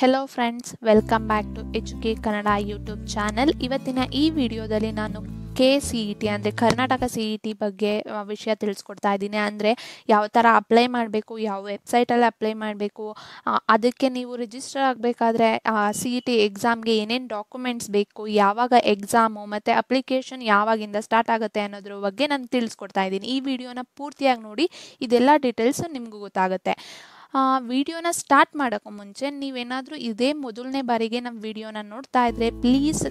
hello friends welcome back to ಎಜುಕೇ Kannada YouTube channel ಇವತ್ತಿನ ಈ ವಿಡಿಯೋದಲ್ಲಿ ನಾನು K C E e T ಅಂದರೆ ಕರ್ನಾಟಕ ಸಿ ಇ ಟಿ ಬಗ್ಗೆ ವಿಷಯ ತಿಳಿಸ್ಕೊಡ್ತಾ ಇದ್ದೀನಿ ಅಂದರೆ ಯಾವ ಥರ ಅಪ್ಲೈ ಮಾಡಬೇಕು ಯಾವ ವೆಬ್ಸೈಟಲ್ಲಿ ಅಪ್ಲೈ ಮಾಡಬೇಕು ಅದಕ್ಕೆ ನೀವು ರಿಜಿಸ್ಟರ್ ಆಗಬೇಕಾದ್ರೆ ಸಿ ಇ ಟಿ ಎಕ್ಸಾಮ್ಗೆ ಏನೇನು ಡಾಕ್ಯುಮೆಂಟ್ಸ್ ಬೇಕು ಯಾವಾಗ ಎಕ್ಸಾಮು ಮತ್ತು ಅಪ್ಲಿಕೇಶನ್ ಯಾವಾಗಿಂದ ಸ್ಟಾರ್ಟ್ ಆಗುತ್ತೆ ಅನ್ನೋದ್ರ ಬಗ್ಗೆ ನಾನು ತಿಳಿಸ್ಕೊಡ್ತಾ ಇದ್ದೀನಿ ಈ ವಿಡಿಯೋನ ಪೂರ್ತಿಯಾಗಿ ನೋಡಿ ಇದೆಲ್ಲ ಡೀಟೇಲ್ಸು ನಿಮಗೂ ಗೊತ್ತಾಗುತ್ತೆ ವಿಡಿಯೋನ ಸ್ಟಾರ್ಟ್ ಮಾಡೋಕ್ಕೂ ಮುಂಚೆ ನೀವೇನಾದರೂ ಇದೇ ಮೊದಲನೇ ಬಾರಿಗೆ ನಮ್ಮ ವಿಡಿಯೋನ ನೋಡ್ತಾ ಇದ್ದರೆ ಪ್ಲೀಸ್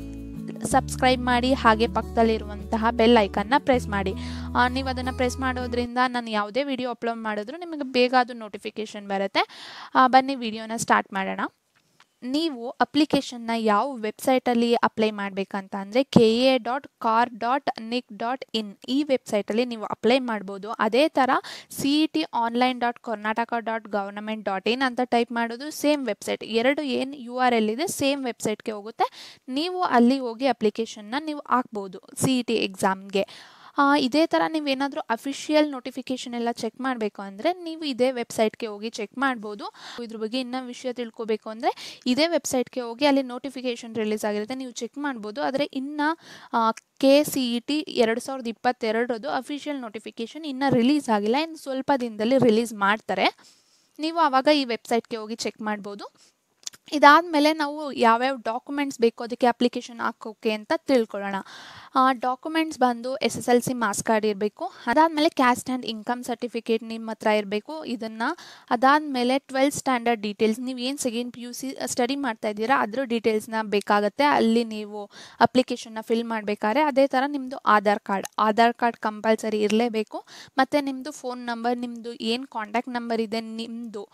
ಸಬ್ಸ್ಕ್ರೈಬ್ ಮಾಡಿ ಹಾಗೆ ಪಕ್ಕದಲ್ಲಿರುವಂತಹ ಬೆಲ್ ಐಕನ್ನ ಪ್ರೆಸ್ ಮಾಡಿ ನೀವು ಅದನ್ನು ಪ್ರೆಸ್ ಮಾಡೋದ್ರಿಂದ ನಾನು ಯಾವುದೇ ವಿಡಿಯೋ ಅಪ್ಲೋಡ್ ಮಾಡಿದ್ರು ನಿಮಗೆ ಬೇಗ ಅದು ನೋಟಿಫಿಕೇಷನ್ ಬರುತ್ತೆ ಬನ್ನಿ ವಿಡಿಯೋನ ಸ್ಟಾರ್ಟ್ ಮಾಡೋಣ ನೀವು ಅಪ್ಲಿಕೇಶನ್ನ ಯಾವ ವೆಬ್ಸೈಟಲ್ಲಿ ಅಪ್ಲೈ ಮಾಡಬೇಕಂತ ಅಂದರೆ K A dot kar dot nic dot in ಈ ವೆಬ್ಸೈಟಲ್ಲಿ ನೀವು ಅಪ್ಲೈ ಮಾಡ್ಬೋದು ಅದೇ ಥರ C E T online dot Karnataka dot government dot in ಅಂತ ಟೈಪ್ ಮಾಡೋದು ಸೇಮ್ ವೆಬ್ಸೈಟ್ ಎರಡು ಏನು ಯು ಆರ್ ಎಲ್ ಇದೆ ಸೇಮ್ ವೆಬ್ಸೈಟ್ಗೆ ಹೋಗುತ್ತೆ ನೀವು ಅಲ್ಲಿ ಹೋಗಿ ಅಪ್ಲಿಕೇಶನ್ನ ನೀವು ಹಾಕ್ಬೋದು ಸಿ ಇ ಟಿ ಎಕ್ಸಾಮ್ಗೆ ಇದೇ ಥರ ನೀವೇನಾದರೂ ಅಫಿಷಿಯಲ್ ನೋಟಿಫಿಕೇಶನ್ ಎಲ್ಲ ಚೆಕ್ ಮಾಡಬೇಕು ಅಂದರೆ ನೀವು ಇದೇ ವೆಬ್ಸೈಟ್ಗೆ ಹೋಗಿ ಚೆಕ್ ಮಾಡ್ಬೋದು ಇದ್ರ ಬಗ್ಗೆ ಇನ್ನೂ ವಿಷಯ ತಿಳ್ಕೋಬೇಕು ಅಂದರೆ ಇದೇ ವೆಬ್ಸೈಟ್ಗೆ ಹೋಗಿ ಅಲ್ಲಿ ನೋಟಿಫಿಕೇಷನ್ ರಿಲೀಸ್ ಆಗಿರುತ್ತೆ ನೀವು ಚೆಕ್ ಮಾಡ್ಬೋದು ಆದರೆ ಇನ್ನು K C E T e ಎರಡು ಸಾವಿರದ ಇಪ್ಪತ್ತೆರಡರದು ಅಫಿಷಿಯಲ್ ನೋಟಿಫಿಕೇಷನ್ ಇನ್ನೂ ರಿಲೀಸ್ ಆಗಿಲ್ಲ ಇನ್ನು ಸ್ವಲ್ಪ ದಿನದಲ್ಲಿ ರಿಲೀಸ್ ಮಾಡ್ತಾರೆ ನೀವು ಆವಾಗ ಈ ವೆಬ್ಸೈಟ್ಗೆ ಹೋಗಿ ಚೆಕ್ ಮಾಡ್ಬೋದು ಇದಾದಮೇಲೆ ನಾವು ಯಾವ್ಯಾವ ಡಾಕ್ಯುಮೆಂಟ್ಸ್ ಬೇಕು ಅದಕ್ಕೆ ಅಪ್ಲಿಕೇಶನ್ ಹಾಕೋಕೆ ಅಂತ ತಿಳ್ಕೊಳ್ಳೋಣ ಡಾಕ್ಯುಮೆಂಟ್ಸ್ ಬಂದು S S L C marks card ಇರಬೇಕು ಅದಾದಮೇಲೆ ಕ್ಯಾಸ್ಟ್ ಆ್ಯಂಡ್ ಇನ್ಕಮ್ ಸರ್ಟಿಫಿಕೇಟ್ ನಿಮ್ಮ ಹತ್ರ ಇರಬೇಕು ಇದನ್ನು ಅದಾದಮೇಲೆ ಟ್ವೆಲ್ತ್ ಸ್ಟ್ಯಾಂಡರ್ಡ್ ಡೀಟೇಲ್ಸ್ ನೀವು ಏನು second P U C study ಮಾಡ್ತಾ ಇದ್ದೀರಾ ಅದ್ರ ಡೀಟೇಲ್ಸ್ನ ಬೇಕಾಗುತ್ತೆ ಅಲ್ಲಿ ನೀವು ಅಪ್ಲಿಕೇಶನ್ನ ಫಿಲ್ ಮಾಡಬೇಕಾದ್ರೆ ಅದೇ ಥರ ನಿಮ್ಮದು Aadhaar card Aadhaar card compulsory ಇರಲೇಬೇಕು ಮತ್ತು ನಿಮ್ಮದು ಫೋನ್ ನಂಬರ್ ನಿಮ್ಮದು ಏನು ಕಾಂಟ್ಯಾಕ್ಟ್ ನಂಬರ್ ಇದೆ ನಿಮ್ಮದು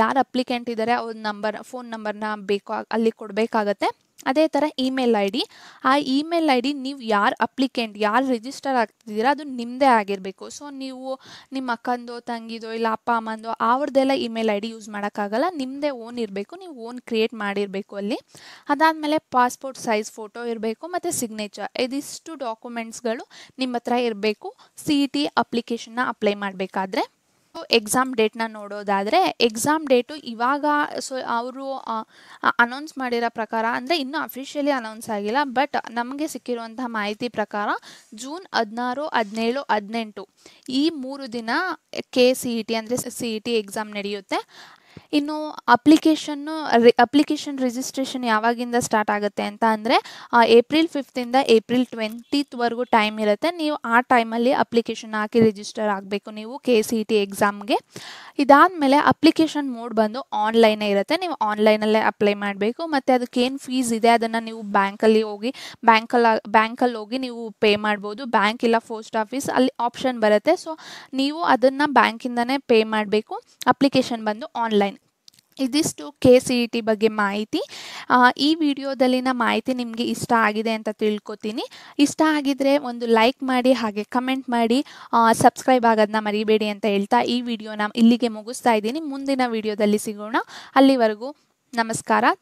ಯಾರು ಅಪ್ಲಿಕೆಂಟ್ ಇದ್ದಾರೆ ಅವ್ರ ನಂಬರ್ ಫೋನ್ ನಂಬರ್ ನಂಬರ್ನ ಬೇಕು ಅಲ್ಲಿ ಕೊಡಬೇಕಾಗತ್ತೆ ಅದೇ ಥರ ಇಮೇಲ್ ಐ ಡಿ ಆ ಇಮೇಲ್ ಐ ಡಿ ನೀವು ಯಾರು ಅಪ್ಲಿಕೆಂಟ್ ಯಾರು ರಿಜಿಸ್ಟರ್ ಆಗ್ತಿದ್ದೀರಾ ಅದು ನಿಮ್ಮದೇ ಆಗಿರಬೇಕು ಸೊ ನೀವು ನಿಮ್ಮ ಅಕ್ಕಂದೋ ತಂಗಿದೋ ಇಲ್ಲ ಅಪ್ಪ ಅಮ್ಮಂದೋ ಅವ್ರದ್ದೆಲ್ಲ ಇಮೇಲ್ ಐ ಡಿ ಯೂಸ್ ಮಾಡೋಕ್ಕಾಗಲ್ಲ ನಿಮ್ಮದೇ ಓನ್ ಇರಬೇಕು ನೀವು ಓನ್ ಕ್ರಿಯೇಟ್ ಮಾಡಿರಬೇಕು ಅಲ್ಲಿ ಅದಾದಮೇಲೆ ಪಾಸ್ಪೋರ್ಟ್ ಸೈಜ್ ಫೋಟೋ ಇರಬೇಕು ಮತ್ತು ಸಿಗ್ನೇಚರ್ ಇದಿಷ್ಟು ಡಾಕ್ಯುಮೆಂಟ್ಸ್ಗಳು ನಿಮ್ಮ ಹತ್ರ ಇರಬೇಕು ಸಿ ಇ ಟಿ ಅಪ್ಲಿಕೇಶನ್ನ ಅಪ್ಲೈ ಮಾಡಬೇಕಾದ್ರೆ ಎಕ್ಸಾಮ್ ಡೇಟ್ನ ನೋಡೋದಾದರೆ ಎಕ್ಸಾಮ್ ಡೇಟು ಇವಾಗ ಸೊ ಅವರು ಅನೌನ್ಸ್ ಮಾಡಿರೋ ಪ್ರಕಾರ ಅಂದರೆ ಇನ್ನೂ ಅಫಿಷಿಯಲಿ ಅನೌನ್ಸ್ ಆಗಿಲ್ಲ ಬಟ್ ನಮಗೆ ಸಿಕ್ಕಿರುವಂತಹ ಮಾಹಿತಿ ಪ್ರಕಾರ ಜೂನ್ ಹದಿನಾರು ಹದಿನೇಳು ಹದಿನೆಂಟು ಈ ಮೂರು ದಿನ ಕೆ ಸಿ ಇ ಟಿ ಅಂದರೆ ಸಿ ಇ ಟಿ ಎಕ್ಸಾಮ್ ನಡೆಯುತ್ತೆ ಇನ್ನು ಅಪ್ಲಿಕೇಶನ್ನು ರಿ ಅಪ್ಲಿಕೇಶನ್ ರಿಜಿಸ್ಟ್ರೇಷನ್ ಯಾವಾಗಿಂದ ಸ್ಟಾರ್ಟ್ ಆಗುತ್ತೆ ಅಂತ ಅಂದರೆ ಏಪ್ರಿಲ್ ಫಿಫ್ತಿಂದ ಏಪ್ರಿಲ್ ಟ್ವೆಂಟಿತ್ವರೆಗೂ ಟೈಮ್ ಇರುತ್ತೆ ನೀವು ಆ ಟೈಮಲ್ಲಿ ಅಪ್ಲಿಕೇಶನ್ ಹಾಕಿ ರಿಜಿಸ್ಟರ್ ಆಗಬೇಕು ನೀವು ಕೆ ಸಿ ಟಿ ಎಕ್ಸಾಮ್ಗೆ ಮೇಲೆ ಅಪ್ಲಿಕೇಶನ್ ಮೋಡ್ ಬಂದು ಆನ್ಲೈನೇ ಇರುತ್ತೆ ನೀವು ಆನ್ಲೈನಲ್ಲೇ ಅಪ್ಲೈ ಮಾಡಬೇಕು ಮತ್ತು ಅದಕ್ಕೇನು ಫೀಸ್ ಇದೆ ಅದನ್ನು ನೀವು ಬ್ಯಾಂಕಲ್ಲಿ ಹೋಗಿ ಬ್ಯಾಂಕಲ್ಲಿ ಬ್ಯಾಂಕಲ್ಲಿ ಹೋಗಿ ನೀವು ಪೇ ಮಾಡ್ಬೋದು ಬ್ಯಾಂಕ್ ಇಲ್ಲ ಪೋಸ್ಟ್ ಆಫೀಸ್ ಅಲ್ಲಿ ಆಪ್ಷನ್ ಬರುತ್ತೆ ಸೊ ನೀವು ಅದನ್ನು ಬ್ಯಾಂಕಿಂದನೇ ಪೇ ಮಾಡಬೇಕು ಅಪ್ಲಿಕೇಶನ್ ಬಂದು ಆನ್ಲೈನ್ ಇದಿಷ್ಟು ಕೆ ಸಿ ಇ ಟಿ ಬಗ್ಗೆ ಮಾಹಿತಿ ಈ ವಿಡಿಯೋದಲ್ಲಿನ ಮಾಹಿತಿ ನಿಮಗೆ ಇಷ್ಟ ಆಗಿದೆ ಅಂತ ತಿಳ್ಕೊತೀನಿ ಇಷ್ಟ ಆಗಿದ್ರೆ ಒಂದು ಲೈಕ್ ಮಾಡಿ ಹಾಗೆ ಕಮೆಂಟ್ ಮಾಡಿ ಸಬ್ಸ್ಕ್ರೈಬ್ ಆಗೋದನ್ನ ಮರಿಬೇಡಿ ಅಂತ ಹೇಳ್ತಾ ಈ ವಿಡಿಯೋನ ಇಲ್ಲಿಗೆ ಮುಗಿಸ್ತಾ ಇದ್ದೀನಿ ಮುಂದಿನ ವಿಡಿಯೋದಲ್ಲಿ ಸಿಗೋಣ ಅಲ್ಲಿವರೆಗೂ ನಮಸ್ಕಾರ